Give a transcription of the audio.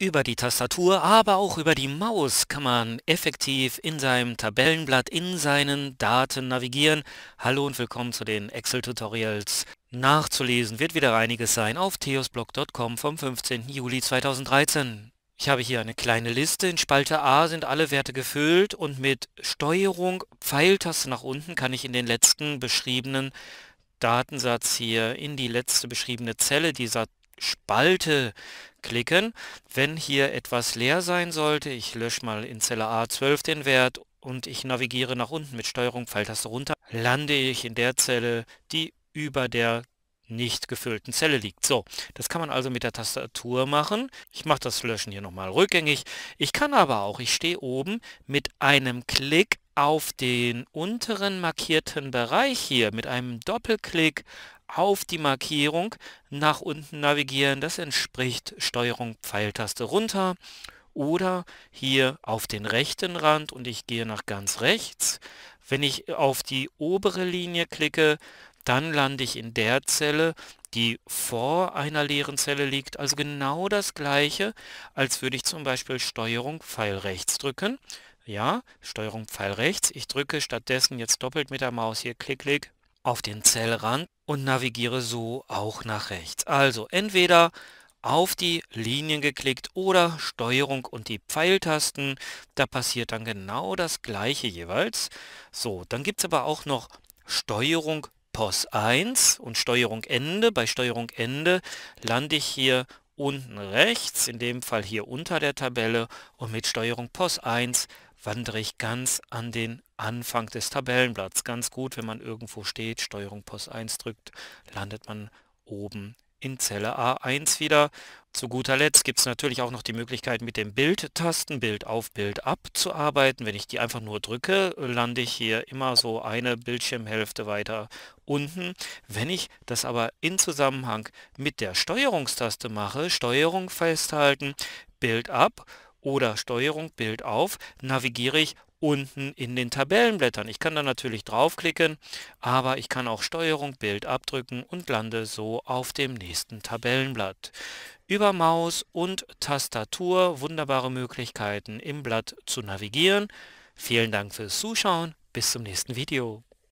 Über die Tastatur, aber auch über die Maus kann man effektiv in seinem Tabellenblatt, in seinen Daten navigieren. Hallo und willkommen zu den Excel-Tutorials. Nachzulesen wird wieder einiges sein auf theosblog.com vom 15. Juli 2013. Ich habe hier eine kleine Liste. In Spalte A sind alle Werte gefüllt und mit Steuerung Pfeiltaste nach unten kann ich in den letzten beschriebenen Datensatz hier in die letzte beschriebene Zelle dieser Spalte klicken. Wenn hier etwas leer sein sollte, ich lösche mal in Zelle A12 den Wert und ich navigiere nach unten mit Steuerung Pfeiltaste runter, lande ich in der Zelle, die über der nicht gefüllten Zelle liegt. So, das kann man also mit der Tastatur machen. Ich mache das Löschen hier nochmal rückgängig. Ich kann aber auch, ich stehe oben, mit einem Klick auf den unteren markierten Bereich hier mit einem Doppelklick auf die Markierung nach unten navigieren. Das entspricht Steuerung Pfeiltaste runter oder hier auf den rechten Rand und ich gehe nach ganz rechts. Wenn ich auf die obere Linie klicke, dann lande ich in der Zelle, die vor einer leeren Zelle liegt. Also genau das gleiche, als würde ich zum Beispiel Steuerung Pfeil rechts drücken. Ja, Steuerung Pfeil rechts. Ich drücke stattdessen jetzt doppelt mit der Maus hier klick klick auf den Zellrand und navigiere so auch nach rechts. Also entweder auf die Linien geklickt oder Steuerung und die Pfeiltasten. Da passiert dann genau das gleiche jeweils. So, dann gibt es aber auch noch Steuerung POS 1 und Steuerung Ende. Bei Steuerung Ende lande ich hier unten rechts, in dem Fall hier unter der Tabelle und mit Steuerung POS 1 wandere ich ganz an den Anfang des Tabellenblatts. Ganz gut, wenn man irgendwo steht, Steuerung Post 1 drückt, landet man oben in Zelle A1 wieder. Zu guter Letzt gibt es natürlich auch noch die Möglichkeit mit den Bildtasten, Bild auf, Bild ab zu arbeiten. Wenn ich die einfach nur drücke, lande ich hier immer so eine Bildschirmhälfte weiter unten. Wenn ich das aber in Zusammenhang mit der Steuerungstaste mache, Steuerung festhalten, Bild ab, oder Steuerung Bild auf, navigiere ich unten in den Tabellenblättern. Ich kann da natürlich draufklicken, aber ich kann auch Steuerung Bild abdrücken und lande so auf dem nächsten Tabellenblatt. Über Maus und Tastatur wunderbare Möglichkeiten im Blatt zu navigieren. Vielen Dank fürs Zuschauen. Bis zum nächsten Video.